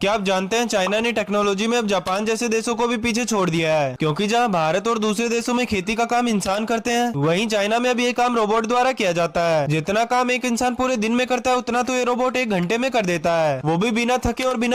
क्या आप जानते हैं चाइना ने टेक्नोलॉजी में अब जापान जैसे देशों को भी पीछे छोड़ दिया है क्योंकि जहां भारत और दूसरे देशों में खेती का काम इंसान करते हैं वहीं चाइना में अब ये काम रोबोट द्वारा किया जाता है जितना काम एक इंसान पूरे दिन में करता है उतना तो ये रोबोट एक घंटे में कर देता है वो भी बिना थके और बिना